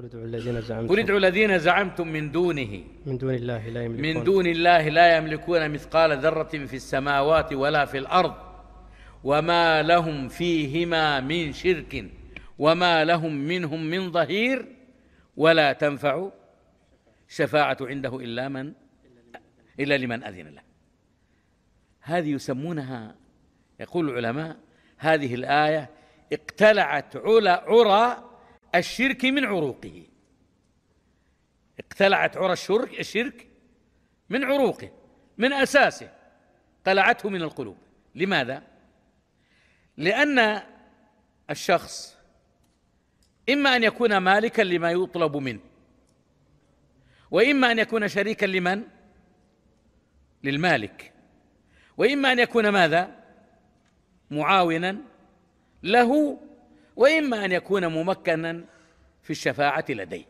قل ادعوا الذين زعمتم قل ادعوا الذين زعمتم من دونه من دون الله لا يملكون من دون الله لا يملكون مثقال ذرة في السماوات ولا في الأرض وما لهم فيهما من شرك وما لهم منهم من ظهير ولا تنفع شفاعة عنده إلا من إلا لمن أذن له هذه يسمونها يقول العلماء هذه الآية اقتلعت عرى الشرك من عروقه اقتلعت عرى الشرك الشرك من عروقه من اساسه قلعته من القلوب لماذا لان الشخص اما ان يكون مالكا لما يطلب منه واما ان يكون شريكا لمن للمالك واما ان يكون ماذا معاونا له واما ان يكون ممكنا في الشفاعه لديه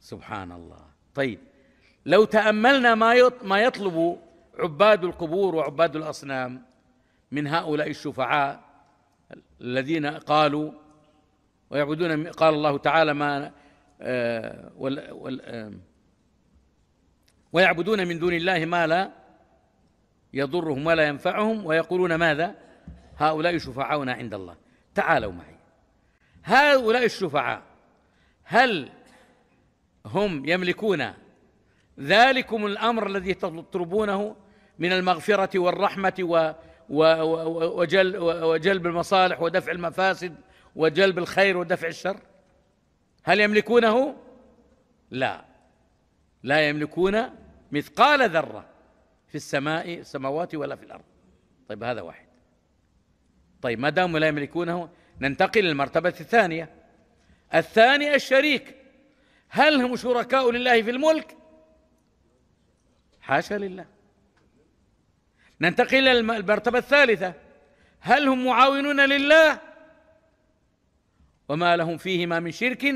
سبحان الله طيب لو تاملنا ما ما يطلب عباد القبور وعباد الاصنام من هؤلاء الشفعاء الذين قالوا ويعبدون قال الله تعالى ما آه، آه، ويعبدون من دون الله ما لا يضرهم ولا ينفعهم ويقولون ماذا هؤلاء شفعاؤنا عند الله تعالوا معي هؤلاء الشفعاء هل هم يملكون ذلكم الامر الذي تطلبونه من المغفره والرحمه و وجل وجلب المصالح ودفع المفاسد وجلب الخير ودفع الشر هل يملكونه لا لا يملكون مثقال ذره في السماء السماوات ولا في الارض طيب هذا واحد طيب ما داموا لا يملكونه ننتقل للمرتبة الثانية الثاني الشريك هل هم شركاء لله في الملك؟ حاشا لله ننتقل إلى المرتبة الثالثة هل هم معاونون لله؟ وما لهم فيهما من شرك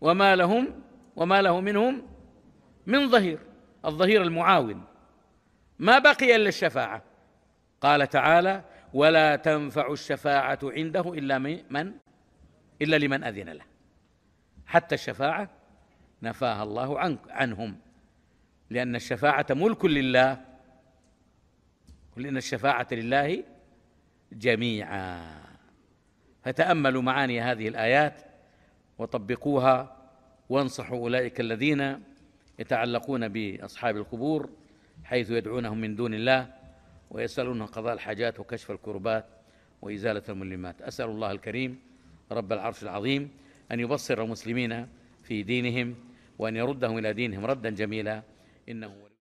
وما لهم وما له منهم من ظهير الظهير المعاون ما بقي الا الشفاعه قال تعالى ولا تنفع الشفاعة عنده إلا من إلا لمن أذن له حتى الشفاعة نفاها الله عن عنهم لأن الشفاعة ملك لله قل إن الشفاعة لله جميعا فتأملوا معاني هذه الآيات وطبقوها وانصحوا أولئك الذين يتعلقون بأصحاب القبور حيث يدعونهم من دون الله ويسألونه قضاء الحاجات وكشف الكربات وإزالة الملمات أسأل الله الكريم رب العرش العظيم أن يبصر المسلمين في دينهم وأن يردهم إلى دينهم ردا جميلا إنه